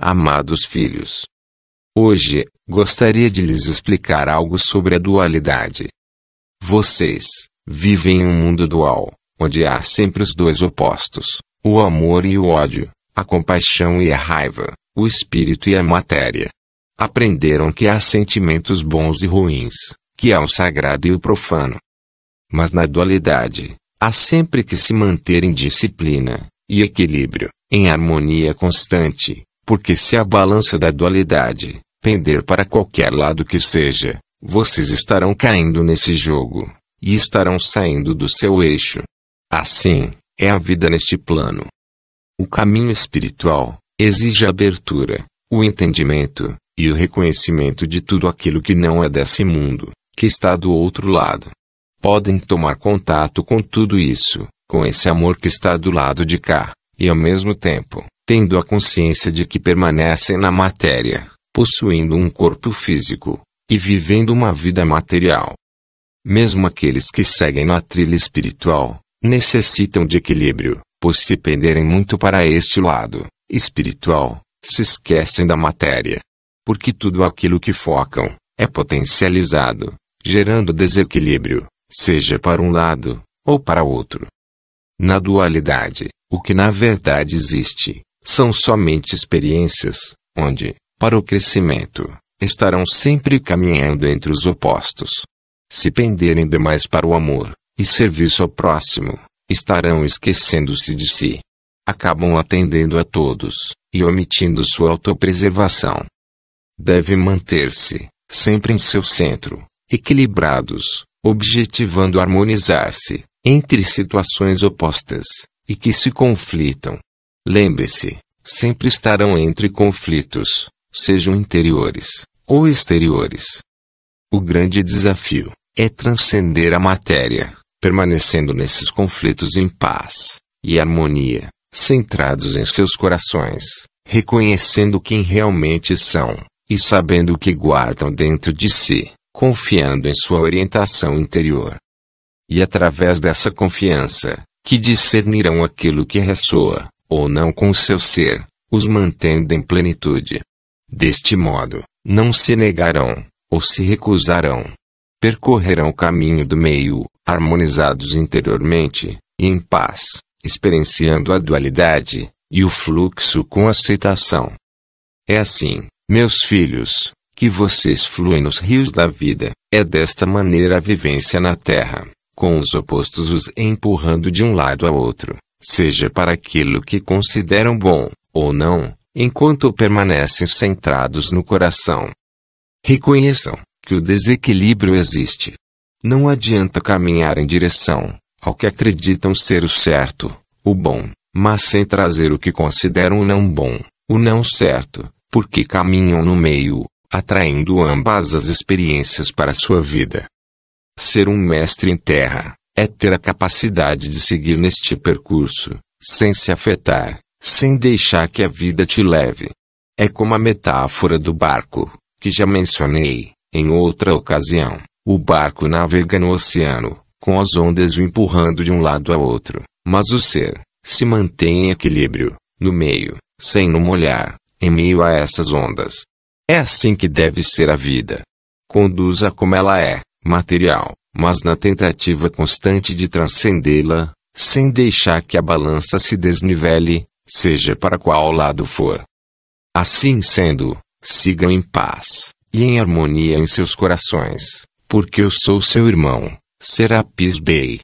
Amados filhos, hoje gostaria de lhes explicar algo sobre a dualidade. Vocês vivem em um mundo dual, onde há sempre os dois opostos, o amor e o ódio, a compaixão e a raiva, o espírito e a matéria. Aprenderam que há sentimentos bons e ruins, que há o sagrado e o profano. Mas na dualidade, há sempre que se manter em disciplina e equilíbrio, em harmonia constante porque se a balança da dualidade pender para qualquer lado que seja, vocês estarão caindo nesse jogo e estarão saindo do seu eixo. Assim, é a vida neste plano. O caminho espiritual exige a abertura, o entendimento e o reconhecimento de tudo aquilo que não é desse mundo, que está do outro lado. Podem tomar contato com tudo isso, com esse amor que está do lado de cá, e ao mesmo tempo tendo a consciência de que permanecem na matéria, possuindo um corpo físico, e vivendo uma vida material. Mesmo aqueles que seguem na trilha espiritual, necessitam de equilíbrio, pois se penderem muito para este lado espiritual, se esquecem da matéria. Porque tudo aquilo que focam é potencializado, gerando desequilíbrio, seja para um lado ou para outro. Na dualidade, o que na verdade existe são somente experiências, onde, para o crescimento, estarão sempre caminhando entre os opostos. Se penderem demais para o amor e serviço ao próximo, estarão esquecendo-se de si. Acabam atendendo a todos e omitindo sua autopreservação. Deve manter-se, sempre em seu centro, equilibrados, objetivando harmonizar-se entre situações opostas e que se conflitam Lembre-se, sempre estarão entre conflitos, sejam interiores ou exteriores. O grande desafio é transcender a matéria, permanecendo nesses conflitos em paz e harmonia, centrados em seus corações, reconhecendo quem realmente são e sabendo o que guardam dentro de si, confiando em sua orientação interior. E através dessa confiança, que discernirão aquilo que ressoa ou não com seu ser, os mantendo em plenitude. Deste modo, não se negarão, ou se recusarão. Percorrerão o caminho do meio, harmonizados interiormente, e em paz, experienciando a dualidade, e o fluxo com aceitação. É assim, meus filhos, que vocês fluem nos rios da vida, é desta maneira a vivência na Terra, com os opostos os empurrando de um lado a outro seja para aquilo que consideram bom ou não, enquanto permanecem centrados no coração. Reconheçam que o desequilíbrio existe. Não adianta caminhar em direção ao que acreditam ser o certo, o bom, mas sem trazer o que consideram o não bom, o não certo, porque caminham no meio, atraindo ambas as experiências para sua vida. Ser um mestre em terra é ter a capacidade de seguir neste percurso, sem se afetar, sem deixar que a vida te leve. É como a metáfora do barco, que já mencionei, em outra ocasião. O barco navega no oceano, com as ondas o empurrando de um lado a outro, mas o ser se mantém em equilíbrio, no meio, sem no molhar, em meio a essas ondas. É assim que deve ser a vida. Conduza como ela é, material, mas na tentativa constante de transcendê-la, sem deixar que a balança se desnivele, seja para qual lado for. Assim sendo, sigam em paz e em harmonia em seus corações, porque eu sou seu irmão, Serapis Bey.